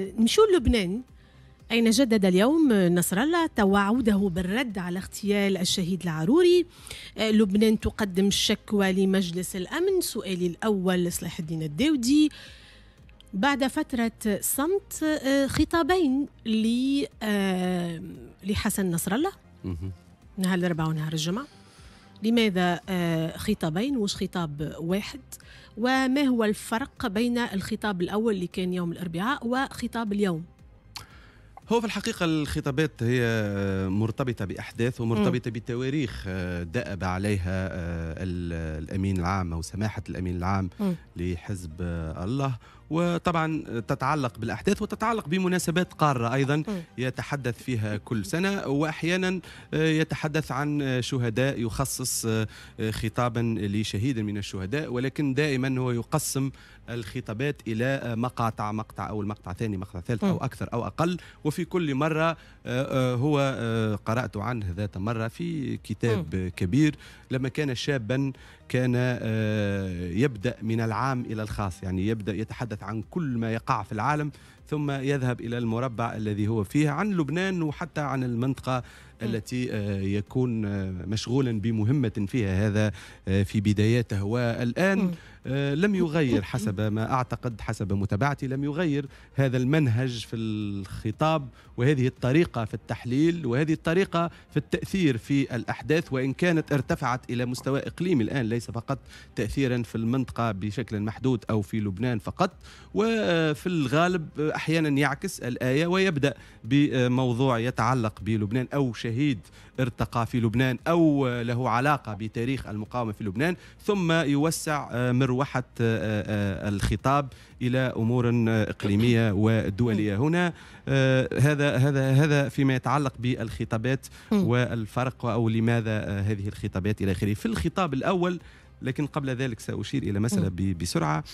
نمشيو لبنان أين جدد اليوم نصر الله توعده بالرد على اغتيال الشهيد العروري آه، لبنان تقدم الشكوى لمجلس الأمن سؤالي الأول لصلاح الدين الداودي بعد فترة صمت آه، خطابين آه، لحسن نصر الله نهار الأربعاء ونهار الجمعة لماذا خطابين وش خطاب واحد وما هو الفرق بين الخطاب الأول اللي كان يوم الأربعاء وخطاب اليوم؟ هو في الحقيقة الخطابات هي مرتبطة بأحداث ومرتبطة بتواريخ آه، دأب عليها آه، الأمين العام أو سماحة الأمين العام لحزب آه، الله وطبعا تتعلق بالاحداث وتتعلق بمناسبات قاره ايضا يتحدث فيها كل سنه واحيانا يتحدث عن شهداء يخصص آه، خطابا لشهيد من الشهداء ولكن دائما هو يقسم الخطابات الى آه، مقاطع مقطع او المقطع ثاني مقطع ثالث او اكثر او اقل وفي كل مره آه، هو قرات عنه ذات مره في كتاب كبير لما كان شابا كان يبدا من العام الى الخاص يعني يبدا يتحدث يتحدث عن كل ما يقع في العالم ثم يذهب إلى المربع الذي هو فيه عن لبنان وحتى عن المنطقة التي آه، يكون آه، مشغولا بمهمة فيها هذا آه، في بداياته والآن آه، لم يغير حسب ما اعتقد حسب متابعتي لم يغير هذا المنهج في الخطاب وهذه الطريقه في التحليل وهذه الطريقه في التاثير في الاحداث وان كانت ارتفعت الى مستوى اقليمي الان ليس فقط تاثيرا في المنطقه بشكل محدود او في لبنان فقط وفي الغالب احيانا يعكس الايه ويبدا بموضوع يتعلق بلبنان او شهيد ارتقى في لبنان او له علاقه بتاريخ المقاومه في لبنان ثم يوسع آه، مروه مروحه آه، آه، الخطاب الى امور آه، اقليميه ودوليه هنا هذا هذا هذا فيما يتعلق بالخطابات والفرق او لماذا هذه الخطابات الى اخره في الخطاب الاول لكن قبل ذلك سأشير إلى مسألة بسرعة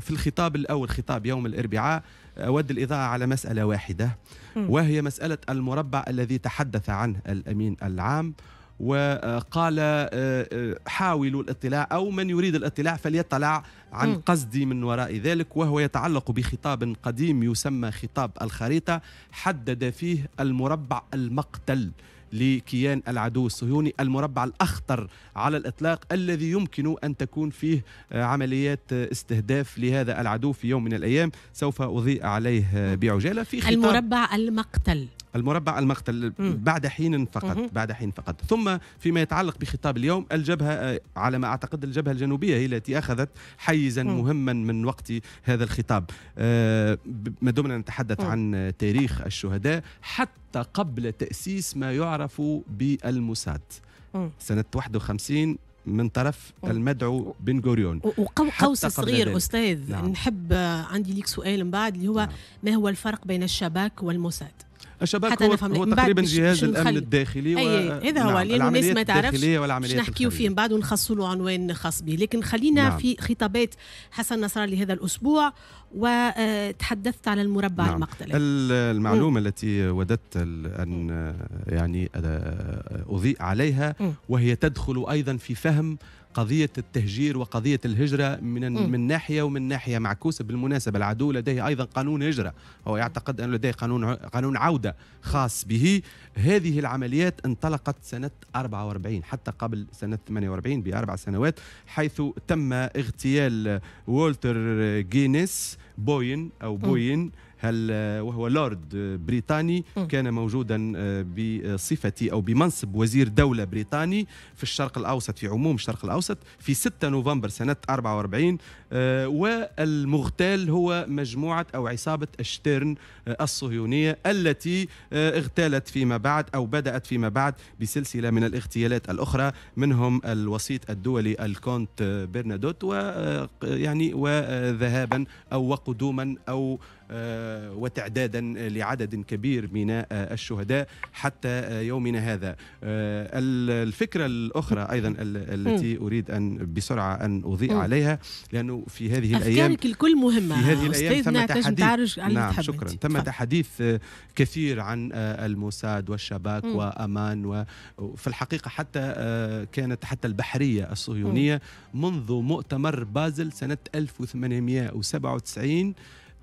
في الخطاب الأول خطاب يوم الأربعاء أود الإضاءة على مسألة واحدة وهي مسألة المربع الذي تحدث عنه الأمين العام وقال آه، آه، حاولوا الاطلاع أو من يريد الاطلاع فليطلع عن قصدي من وراء ذلك وهو يتعلق بخطاب قديم يسمى خطاب الخريطة حدد فيه المربع المقتل لكيان العدو الصهيوني المربع الأخطر على الإطلاق الذي يمكن أن تكون فيه آه، عمليات استهداف لهذا العدو في يوم من الأيام سوف أضيء عليه بعجالة في خطاب المربع المقتل المربع المقتل بعد حين فقط بعد حين فقط ثم فيما يتعلق بخطاب اليوم الجبهة آه، على ما أعتقد الجبهة الجنوبية هي التي أخذت حيزا مهما من وقت هذا الخطاب آه، ما دمنا نتحدث عن تاريخ الشهداء حتى قبل تأسيس ما يعرف بالموساد سنة 51 من طرف المدعو بن غوريون وقوس صغير استاذ نعم. نحب عندي ليك سؤال من بعد اللي هو نعم. ما هو الفرق بين الشباك والموساد الشباك حتى هو, نفهم هو تقريبا جهاز الامن الداخلي هذا إيه، إيه، إيه، هو نعم، لانه الناس ما تعرفش باش نحكيو فيه من بعد ونخصوا له عنوان خاص به لكن خلينا نعم. في خطابات حسن نصرالي هذا الاسبوع وتحدثت على المربع نعم. المقتل المعلومه م. التي وددت ان يعني اضيء عليها وهي تدخل ايضا في فهم قضية التهجير وقضية الهجرة من م. من ناحية ومن ناحية معكوسة بالمناسبة العدو لديه أيضا قانون هجرة هو يعتقد أن لديه قانون قانون عودة خاص به هذه العمليات انطلقت سنة 44 حتى قبل سنة 48 بأربع سنوات حيث تم اغتيال وولتر جينيس بوين أو بوين م. هل آه، وهو لورد آه، بريطاني كان موجودا آه، بصفة أو بمنصب وزير دولة بريطاني في الشرق الأوسط في عموم الشرق الأوسط في 6 نوفمبر سنة 44 والمغتال هو مجموعة أو عصابة الشتيرن الصهيونية التي اغتالت فيما بعد أو بدأت فيما بعد بسلسلة من الاغتيالات الأخرى منهم الوسيط الدولي الكونت برنادوت ويعني وذهابا أو وقدوما أو آه، وتعدادا لعدد كبير من آه، الشهداء حتى آه، يومنا هذا الفكرة الأخرى أيضا التي أريد أن بسرعة أن أضيء عليها لأنه في هذه الأيام أفكارك الكل مهمة في هذه الأيام تم تحديث نعم شكرا تم تحديث كثير عن الموساد والشباك وأمان وفي الحقيقة حتى كانت حتى البحرية الصهيونية منذ مؤتمر بازل سنة 1897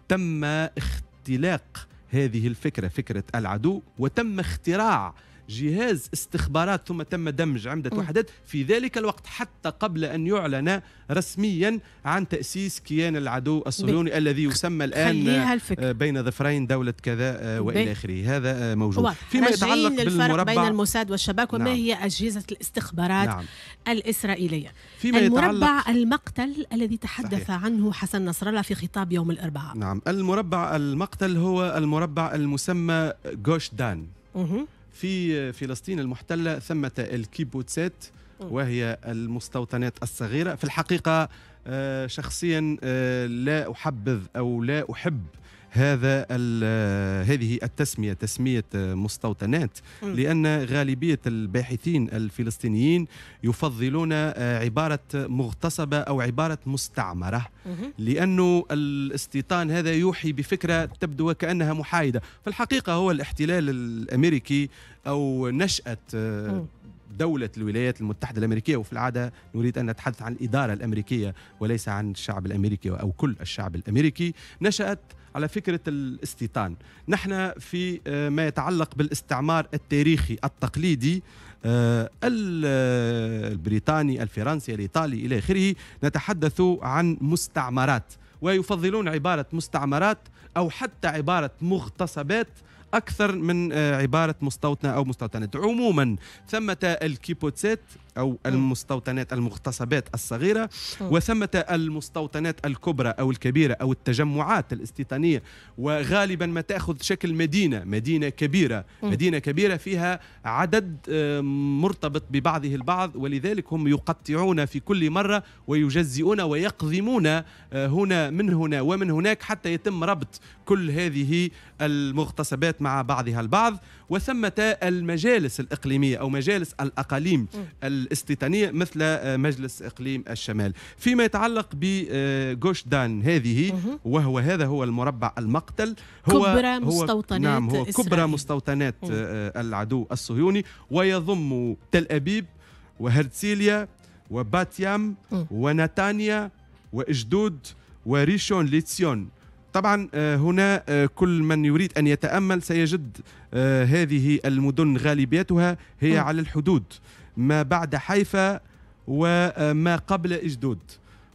تم اختلاق هذه الفكره فكره العدو وتم اختراع جهاز استخبارات ثم تم دمج عمدة وحدات في ذلك الوقت حتى قبل أن يعلن رسميا عن تأسيس كيان العدو الصهيوني بي. الذي يسمى الآن آه، بين ظفرين دولة كذا آه، وإلى آخره هذا آه، موجود واضح. فيما يتعلق بالمربع بين الموساد والشباك وما نعم. هي أجهزة الاستخبارات نعم. الإسرائيلية فيما المربع يتعلق... المقتل الذي تحدث صحيح. عنه حسن نصر الله في خطاب يوم الأربعاء نعم المربع المقتل هو المربع المسمى جوش دان في فلسطين المحتلة ثمة الكيبوتسات وهي المستوطنات الصغيرة في الحقيقة آه، شخصيا آه، لا أحبذ أو لا أحب هذا هذه التسميه تسميه مستوطنات لان غالبيه الباحثين الفلسطينيين يفضلون آه، عباره مغتصبه او عباره مستعمره لانه الاستيطان هذا يوحي بفكره تبدو وكانها محايده في الحقيقه هو الاحتلال الامريكي او نشاه آه، دولة الولايات المتحدة الأمريكية وفي العادة نريد أن نتحدث عن الإدارة الأمريكية وليس عن الشعب الأمريكي أو كل الشعب الأمريكي نشأت على فكره الاستيطان نحن في آه، ما يتعلق بالاستعمار التاريخي التقليدي آه، آه، البريطاني الفرنسي الايطالي الى اخره نتحدث عن مستعمرات ويفضلون عباره مستعمرات او حتى عباره مغتصبات اكثر من آه، عباره مستوطنه او مستوطنات عموما ثمه الكيبوتسات او المستوطنات المغتصبات الصغيره وثمه المستوطنات الكبرى او الكبيره او التجمعات الاستيطانيه وغالبا ما تاخذ شكل مدينه مدينه كبيره مدينه كبيره فيها عدد آه، مرتبط ببعضه البعض ولذلك هم يقطعون في كل مره ويجزئون ويقضمون آه، هنا من هنا ومن هناك حتى يتم ربط كل هذه المغتصبات مع بعضها البعض وثمة المجالس الإقليمية أو مجالس الأقاليم الاستيطانية مثل آه، مجلس إقليم الشمال فيما يتعلق بجوش دان هذه وهو هذا هو المربع المقتل هو كبرى مستوطنات نعم هو كبرى إسرائيل. مستوطنات آه، العدو الصهيوني ويضم تل أبيب وهرتسيليا وباتيام ونتانيا وإجدود وريشون ليتسيون طبعا آه، هنا آه، كل من يريد أن يتأمل سيجد آه، هذه المدن غالبيتها هي على الحدود ما بعد حيفا وما قبل إجدود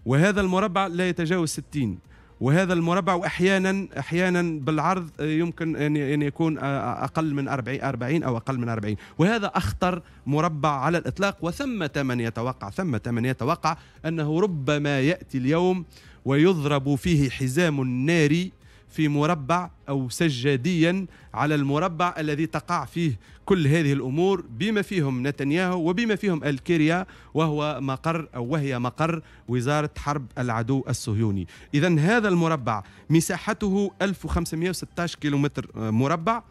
وهذا المربع لا يتجاوز 60 وهذا المربع واحيانا احيانا بالعرض يمكن ان يكون اقل من 40 40 او اقل من 40 وهذا اخطر مربع على الاطلاق وثمه من يتوقع ثمه من يتوقع انه ربما ياتي اليوم ويضرب فيه حزام النار في مربع أو سجاديا على المربع الذي تقع فيه كل هذه الأمور بما فيهم نتنياهو وبما فيهم الكيريا وهو مقر أو وهي مقر وزارة حرب العدو الصهيوني إذا هذا المربع مساحته 1516 كيلومتر آه، مربع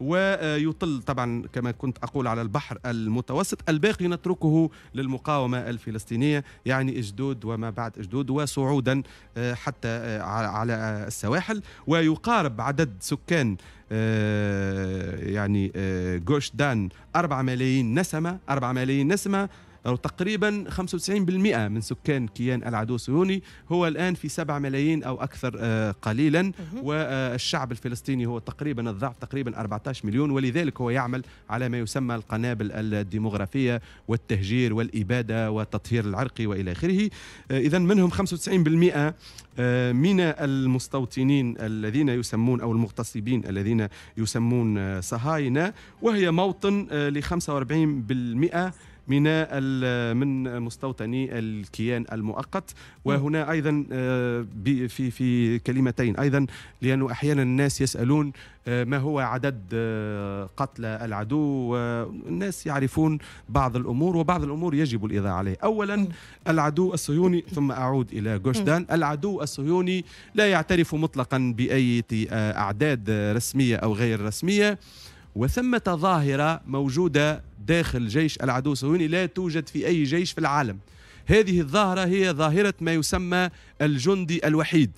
ويطل طبعا كما كنت أقول على البحر المتوسط الباقي نتركه للمقاومة الفلسطينية يعني إجدود وما بعد إجدود وصعودا آه، حتى آه، على السواحل ويقارب عدد عدد سكان آه، يعني آه، جوش دان 4 ملايين نسمة 4 ملايين نسمة أو تقريبا 95% من سكان كيان العدو الصهيوني هو الآن في 7 ملايين أو أكثر آه، قليلا والشعب آه، الفلسطيني هو تقريبا الضعف تقريبا 14 مليون ولذلك هو يعمل على ما يسمى القنابل الديموغرافية والتهجير والإبادة والتطهير العرقي وإلى آخره آه، إذا منهم 95% من المستوطنين الذين يسمون او المغتصبين الذين يسمون صهاينه وهي موطن ل 45% من من مستوطني الكيان المؤقت وهنا ايضا آه، في في كلمتين ايضا لانه احيانا الناس يسالون آه، ما هو عدد آه، قتلى العدو الناس يعرفون بعض الامور وبعض الامور يجب الايضاع عليه اولا العدو الصهيوني ثم اعود الى جوشدان العدو الصهيوني لا يعترف مطلقا باي اعداد رسميه او غير رسميه وثمة ظاهرة موجودة داخل جيش العدو الصهيوني لا توجد في أي جيش في العالم هذه الظاهرة هي ظاهرة ما يسمى الجندي الوحيد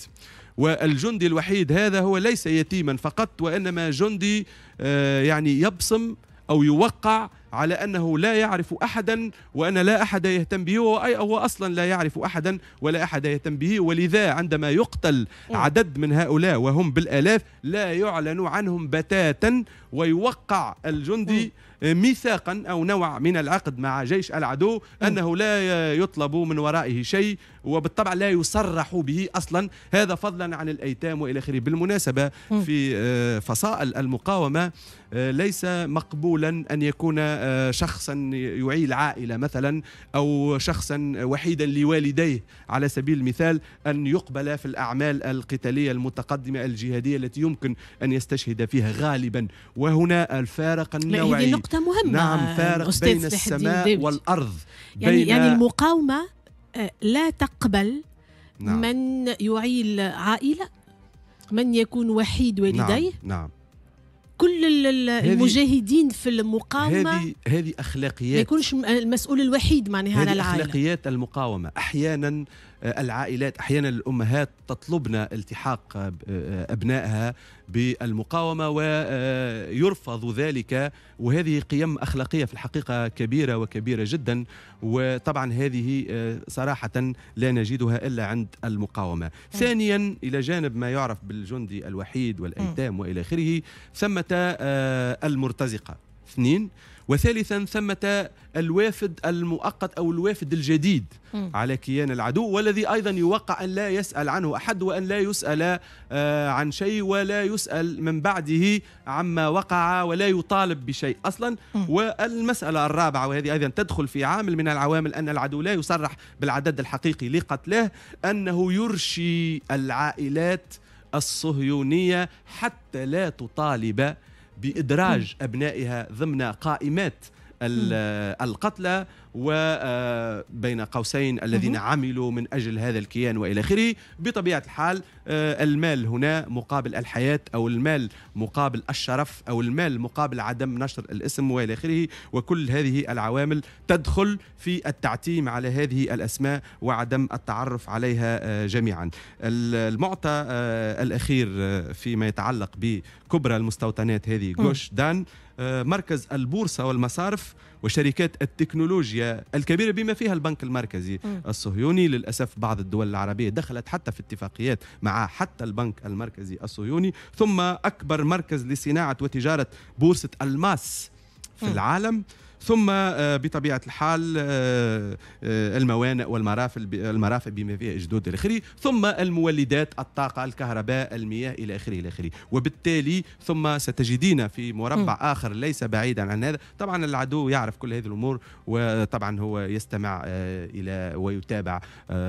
والجندي الوحيد هذا هو ليس يتيما فقط وإنما جندي آه، يعني يبصم أو يوقع على أنه لا يعرف أحدا وأن لا أحد يهتم به هو أصلا لا يعرف أحدا ولا أحد يهتم به ولذا عندما يقتل عدد من هؤلاء وهم بالآلاف لا يعلن عنهم بتاتا ويوقع الجندي م. آه، ميثاقا أو نوع من العقد مع جيش العدو أنه لا يطلب من ورائه شيء وبالطبع لا يصرح به أصلا هذا فضلا عن الأيتام وإلى آخره بالمناسبة في آه، فصائل المقاومة آه، ليس مقبولا أن يكون شخصا يعيل عائلة مثلا أو شخصا وحيدا لوالديه على سبيل المثال أن يقبل في الأعمال القتالية المتقدمة الجهادية التي يمكن أن يستشهد فيها غالبا وهنا الفارق النوعي نقطة مهمة نعم فارق بين السماء والأرض يعني, بين يعني المقاومة آه، لا تقبل نعم. من يعيل عائلة من يكون وحيد نعم، والديه نعم. نعم. كل المجاهدين في المقاومه هذه هذه اخلاقيات ما يكونش المسؤول الوحيد معناها على العائله اخلاقيات المقاومه احيانا آه، العائلات احيانا الامهات تطلبنا التحاق آه، ابنائها بالمقاومه ويرفض ذلك وهذه قيم اخلاقيه في الحقيقه كبيره وكبيره جدا وطبعا هذه آه، صراحه لا نجدها الا عند المقاومه. ثانيا الى جانب ما يعرف بالجندي الوحيد والايتام والى اخره ثمه آه، المرتزقة اثنين وثالثا ثمة الوافد المؤقت أو الوافد الجديد م. على كيان العدو والذي أيضا يوقع أن لا يسأل عنه أحد وأن لا يسأل آه، عن شيء ولا يسأل من بعده عما وقع ولا يطالب بشيء أصلا م. والمسألة الرابعة وهذه أيضا تدخل في عامل من العوامل أن العدو لا يصرح بالعدد الحقيقي لقتله أنه يرشي العائلات الصهيونية حتى لا تطالب بإدراج أبنائها ضمن قائمات القتلى وبين آه، قوسين الذين عملوا من أجل هذا الكيان وإلى آخره بطبيعة الحال آه، المال هنا مقابل الحياة أو المال مقابل الشرف أو المال مقابل عدم نشر الاسم وإلى آخره وكل هذه العوامل تدخل في التعتيم على هذه الأسماء وعدم التعرف عليها آه، جميعا المعطى الأخير فيما يتعلق بكبرى المستوطنات هذه جوش دان آه، مركز البورصة والمصارف وشركات التكنولوجيا الكبيرة بما فيها البنك المركزي الصهيوني للأسف بعض الدول العربية دخلت حتى في اتفاقيات مع حتى البنك المركزي الصهيوني ثم أكبر مركز لصناعة وتجارة بورصة الماس في العالم ثم آه، بطبيعه الحال آه، آه، الموانئ والمرافق المرافق بما فيها جدود الى اخره ثم المولدات الطاقه الكهرباء المياه الى اخره الى اخره وبالتالي ثم ستجدين في مربع اخر ليس بعيدا عن هذا طبعا العدو يعرف كل هذه الامور وطبعا هو يستمع الى ويتابع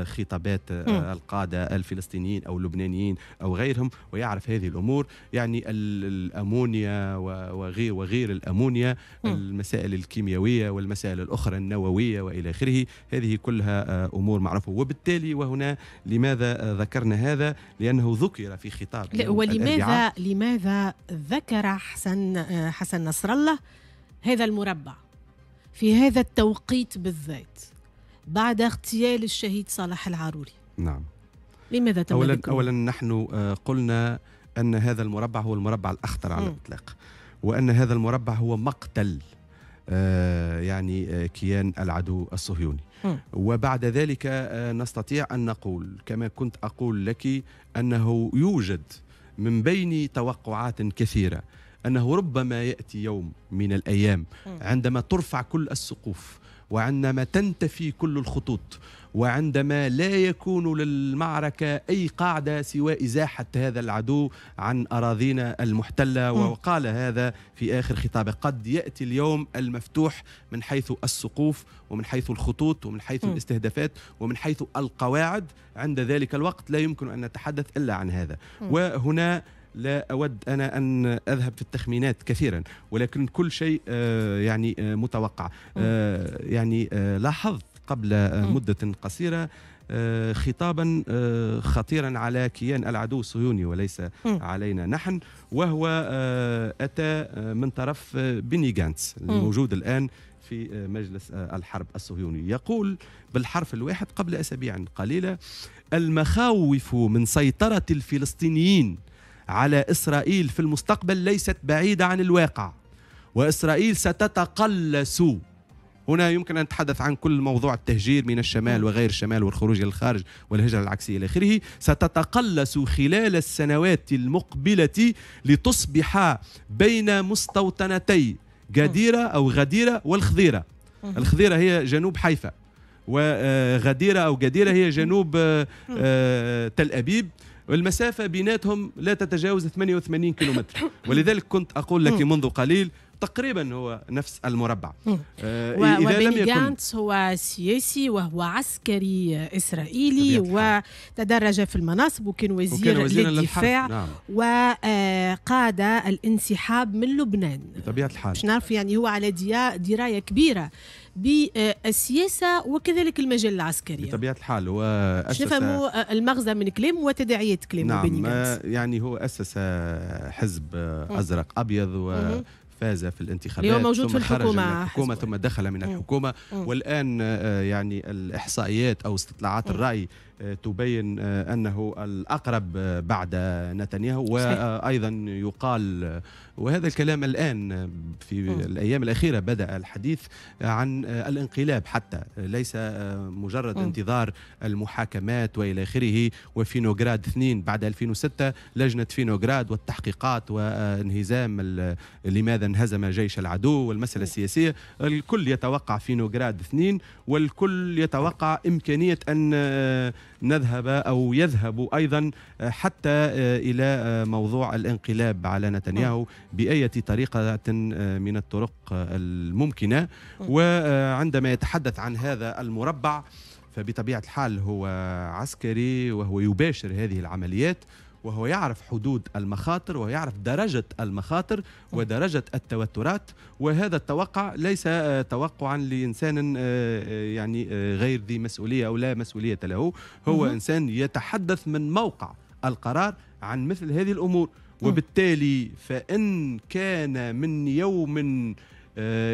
خطابات القاده الفلسطينيين او اللبنانيين او غيرهم ويعرف هذه الامور يعني الامونيا وغير وغير الامونيا المسائل الكيميائية الكيميائية والمسائل الأخرى النووية وإلى آخره هذه كلها آه، أمور معروفة وبالتالي وهنا لماذا آه، ذكرنا هذا لأنه ذكر في خطاب ولماذا لماذا ذكر حسن آه، حسن نصر الله هذا المربع في هذا التوقيت بالذات بعد اغتيال الشهيد صالح العاروري نعم لماذا تم أولا, أولا نحن قلنا أن هذا المربع هو المربع الأخطر على الإطلاق وأن هذا المربع هو مقتل آه، يعني آه، كيان العدو الصهيوني وبعد ذلك آه، نستطيع أن نقول كما كنت أقول لك أنه يوجد من بين توقعات كثيرة أنه ربما يأتي يوم من الأيام عندما ترفع كل السقوف وعندما تنتفي كل الخطوط وعندما لا يكون للمعركة أي قاعدة سوى إزاحة هذا العدو عن أراضينا المحتلة وقال هذا في آخر خطابه قد يأتي اليوم المفتوح من حيث السقوف ومن حيث الخطوط ومن حيث الاستهدافات ومن حيث القواعد عند ذلك الوقت لا يمكن أن نتحدث إلا عن هذا وهنا لا أود أنا أن أذهب في التخمينات كثيرا ولكن كل شيء آه، يعني آه، متوقع آه، يعني لاحظت قبل مدة قصيرة خطابا خطيرا على كيان العدو الصهيوني وليس علينا نحن وهو أتى من طرف بني جانتس الموجود الآن في مجلس الحرب الصهيوني يقول بالحرف الواحد قبل أسابيع قليلة المخاوف من سيطرة الفلسطينيين على إسرائيل في المستقبل ليست بعيدة عن الواقع وإسرائيل ستتقلص هنا يمكن أن نتحدث عن كل موضوع التهجير من الشمال وغير الشمال والخروج إلى الخارج والهجرة العكسية إلى آخره ستتقلص خلال السنوات المقبلة لتصبح بين مستوطنتي غديرة أو غديرة والخضيرة الخضيرة هي جنوب حيفا وغديرة أو غديرة هي جنوب آه، آه، تل أبيب المسافة بيناتهم لا تتجاوز 88 كيلومتر ولذلك كنت أقول لك منذ قليل تقريبا هو نفس المربع آه إذا لم يكن هو سياسي وهو عسكري إسرائيلي وتدرج في المناصب وكان وزير وكان وزيرا للدفاع نعم. وقاد الانسحاب من لبنان بطبيعة الحال باش نعرف يعني هو على دراية كبيرة بالسياسه وكذلك المجال العسكري بطبيعه الحال هو أسس نفهموا المغزى من كلامه وتداعيات كلامه نعم آه، يعني هو اسس حزب ازرق ابيض و فاز في الانتخابات اليوم موجود ثم في الحكومة, خرج من الحكومة ثم دخل من الحكومة والآن آه، يعني الإحصائيات أو استطلاعات الرأي تبين آه، انه الاقرب آه، بعد نتنياهو وايضا يقال آه، وهذا الكلام الان في الايام الاخيره بدا الحديث عن الانقلاب حتى ليس مجرد انتظار المحاكمات والى اخره وفينوغراد 2 بعد 2006 لجنه فينوغراد والتحقيقات وانهزام لماذا انهزم جيش العدو والمساله السياسيه الكل يتوقع فينوغراد 2 والكل يتوقع امكانيه ان نذهب أو يذهب أيضا آه، حتى آه، إلى آه، موضوع الانقلاب على نتنياهو نعم. بأية طريقة من الطرق الممكنة وعندما يتحدث عن هذا المربع فبطبيعة الحال هو عسكري وهو يباشر هذه العمليات وهو يعرف حدود المخاطر ويعرف درجة المخاطر ودرجة التوترات وهذا التوقع ليس آه، توقعا لإنسان آه، آه، يعني غير ذي مسؤولية أو لا مسؤولية له هو إنسان يتحدث من موقع القرار عن مثل هذه الأمور وبالتالي فإن كان من يوم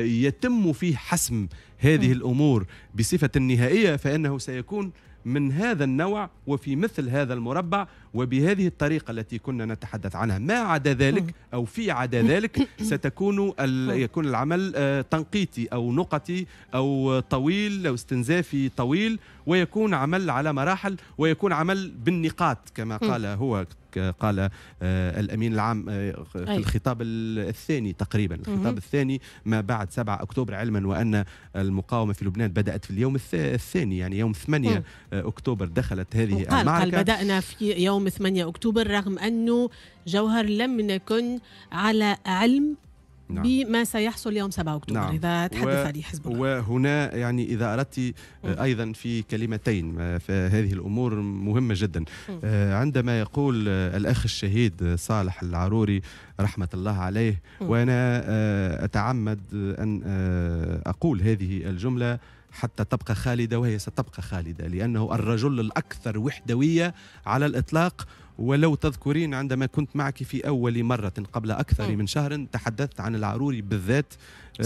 يتم فيه حسم هذه الأمور بصفة نهائية فإنه سيكون من هذا النوع وفي مثل هذا المربع وبهذه الطريقة التي كنا نتحدث عنها ما عدا ذلك أو في عدا ذلك ستكون نعم. يكون العمل آه، تنقيطي أو نقطي أو طويل أو استنزافي طويل ويكون عمل على مراحل ويكون عمل بالنقاط كما قال هو قال آه، الامين العام آه، في الخطاب الثاني تقريبا الخطاب الثاني ما بعد 7 اكتوبر علما وان المقاومه في لبنان بدات في اليوم الثاني يعني يوم 8 اكتوبر دخلت هذه قال المعركه قال بدانا في يوم يوم 8 أكتوبر رغم أنه جوهر لم نكن على علم نعم. بما سيحصل يوم 7 اكتوبر نعم. اذا تحدث و... عليه حزب الله وهنا يعني اذا اردت آه، ايضا في كلمتين آه، فهذه الامور مهمه جدا آه، عندما يقول الاخ الشهيد صالح العروري رحمه الله عليه وانا اتعمد ان اقول هذه الجمله حتى تبقى خالدة وهي ستبقى خالدة لأنه الرجل الأكثر وحدوية على الإطلاق ولو تذكرين عندما كنت معك في أول مرة قبل أكثر من شهر تحدثت عن العروري بالذات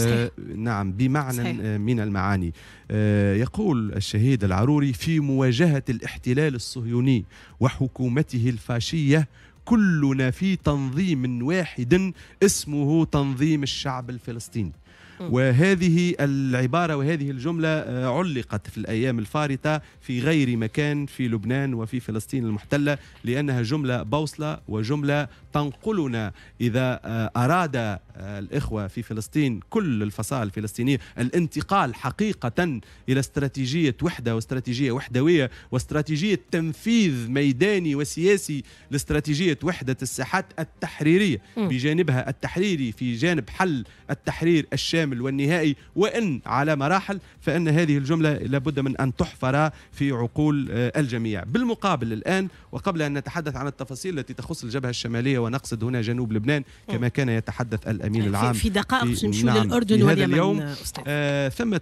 آه نعم بمعنى صحيح. آه، من المعاني آه يقول الشهيد العروري في مواجهة الاحتلال الصهيوني وحكومته الفاشية كلنا في تنظيم واحد اسمه تنظيم الشعب الفلسطيني وهذه العبارة وهذه الجملة آه، علقت في الأيام الفارطة في غير مكان في لبنان وفي فلسطين المحتلة لأنها جملة بوصلة وجملة تنقلنا إذا آه، أراد آه، الإخوة في فلسطين كل الفصائل الفلسطينية الانتقال حقيقة إلى استراتيجية وحدة واستراتيجية وحدوية واستراتيجية تنفيذ ميداني وسياسي لاستراتيجية وحدة الساحات التحريرية بجانبها التحريري في جانب حل التحرير الشام الكامل والنهائي وإن على مراحل فإن هذه الجملة لابد من أن تحفر في عقول آه، الجميع بالمقابل الآن وقبل أن نتحدث عن التفاصيل التي تخص الجبهة الشمالية ونقصد هنا جنوب لبنان كما كان يتحدث الأمين العام في دقائق نمشي نعم للأردن واليمن اليوم آه ثمة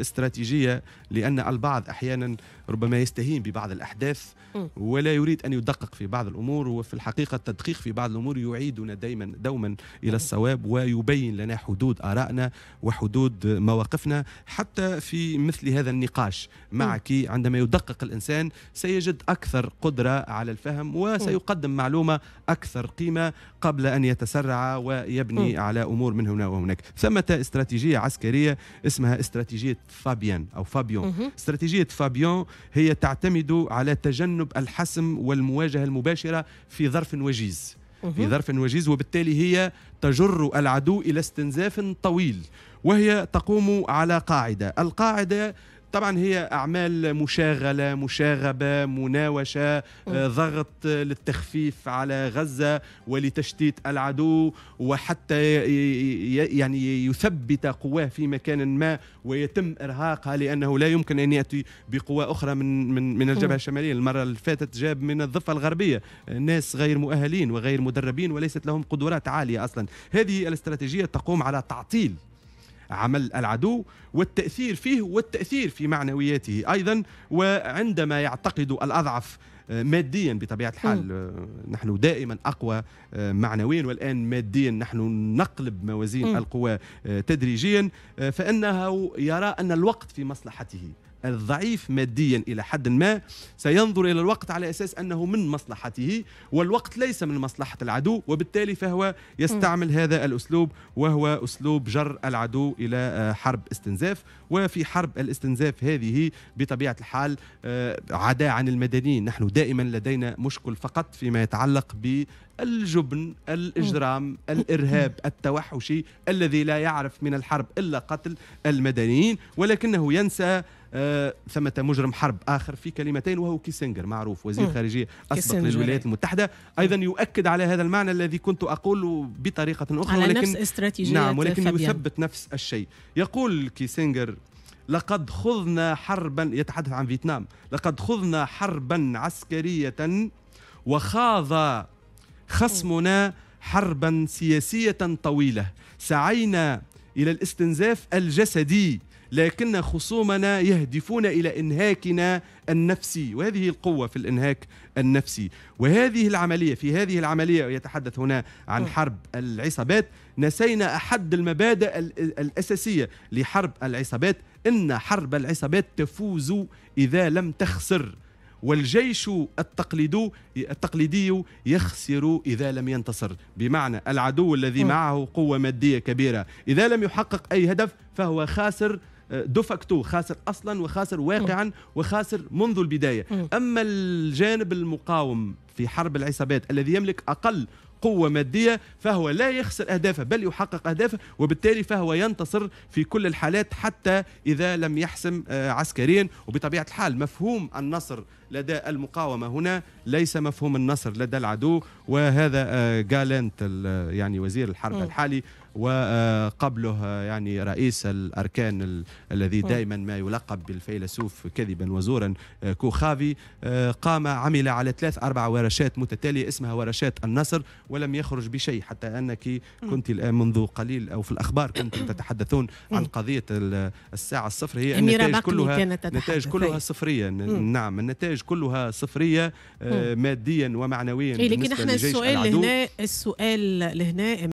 استراتيجية لأن البعض أحيانا ربما يستهين ببعض الأحداث ولا يريد أن يدقق في بعض الأمور وفي الحقيقة التدقيق في بعض الأمور يعيدنا دائما دوما إلى الصواب ويبين لنا حدود آرائنا وحدود مواقفنا حتى في مثل هذا النقاش معك عندما يدقق الإنسان سيجد أكثر قدرة على الفهم وسيقدم معلومة أكثر قيمة قبل أن يتسرع ويبني على أمور من هنا وهناك ثمة استراتيجية عسكرية اسمها استراتيجية فابيان أو فابيون استراتيجية فابيون هي تعتمد على تجنب الحسم والمواجهة المباشرة في ظرف وجيز في ظرف وجيز وبالتالي هي تجر العدو إلى استنزاف طويل وهي تقوم على قاعدة القاعدة طبعا هي اعمال مشاغله مشاغبه مناوشه آه، ضغط للتخفيف على غزه ولتشتيت العدو وحتى يعني يثبت قواه في مكان ما ويتم ارهاقها لانه لا يمكن ان ياتي بقوى اخرى من من من الجبهه الشماليه المره اللي فاتت جاب من الضفه الغربيه ناس غير مؤهلين وغير مدربين وليست لهم قدرات عاليه اصلا هذه الاستراتيجيه تقوم على تعطيل عمل العدو والتأثير فيه والتأثير في معنوياته أيضا وعندما يعتقد الأضعف آه، ماديا بطبيعه الحال م. آه، نحن دائما اقوى آه، معنويا والان ماديا نحن نقلب موازين م. القوى تدريجيا فانه يرى ان الوقت في مصلحته الضعيف ماديا الى حد ما سينظر الى الوقت على اساس انه من مصلحته والوقت ليس من مصلحه العدو وبالتالي فهو يستعمل هذا الاسلوب وهو اسلوب جر العدو الى آه، حرب استنزاف وفي حرب الاستنزاف هذه بطبيعه الحال آه، عدا عن المدنيين نحن دائما لدينا مشكل فقط فيما يتعلق ب الجبن الإجرام الإرهاب التوحشي الذي لا يعرف من الحرب إلا قتل المدنيين ولكنه ينسى آه، ثمة مجرم حرب آخر في كلمتين وهو كيسنجر معروف وزير خارجية أسبق للولايات المتحدة أيضا يؤكد على هذا المعنى الذي كنت أقوله بطريقة أخرى على ولكن نفس استراتيجية نعم ولكن فبيان. يثبت نفس الشيء يقول كيسنجر لقد خضنا حربا يتحدث عن فيتنام لقد خضنا حربا عسكرية وخاض خصمنا حربا سياسية طويلة سعينا إلى الاستنزاف الجسدي لكن خصومنا يهدفون الى انهاكنا النفسي وهذه القوه في الانهاك النفسي وهذه العمليه في هذه العمليه ويتحدث هنا عن حرب العصابات نسينا احد المبادئ الاساسيه لحرب العصابات ان حرب العصابات تفوز اذا لم تخسر والجيش التقليدي التقليدي يخسر إذا لم ينتصر بمعنى العدو الذي معه قوة مادية كبيرة إذا لم يحقق أي هدف فهو خاسر دوفاكتو آه، خاسر اصلا وخاسر واقعا وخاسر منذ البدايه اما الجانب المقاوم في حرب العصابات الذي يملك اقل قوة مادية فهو لا يخسر أهدافه بل يحقق أهدافه وبالتالي فهو ينتصر في كل الحالات حتى إذا لم يحسم آه، عسكريا وبطبيعة الحال مفهوم النصر لدى المقاومة هنا ليس مفهوم النصر لدى العدو وهذا آه، جالنت آه، يعني وزير الحرب الحالي وقبله يعني رئيس الأركان الذي دائما ما يلقب بالفيلسوف كذبا وزورا آه، كوخافي آه، قام عمل على ثلاث أربع ورشات متتالية اسمها ورشات النصر ولم يخرج بشيء حتى أنك كنت الآن منذ قليل أو في الأخبار كنتم تتحدثون عن قضية الساعة الصفر هي النتائج كلها نتائج كلها صفرية نعم النتائج كلها صفرية آه، ماديا ومعنويا إيه، لكن احنا السؤال لهنا السؤال لهنا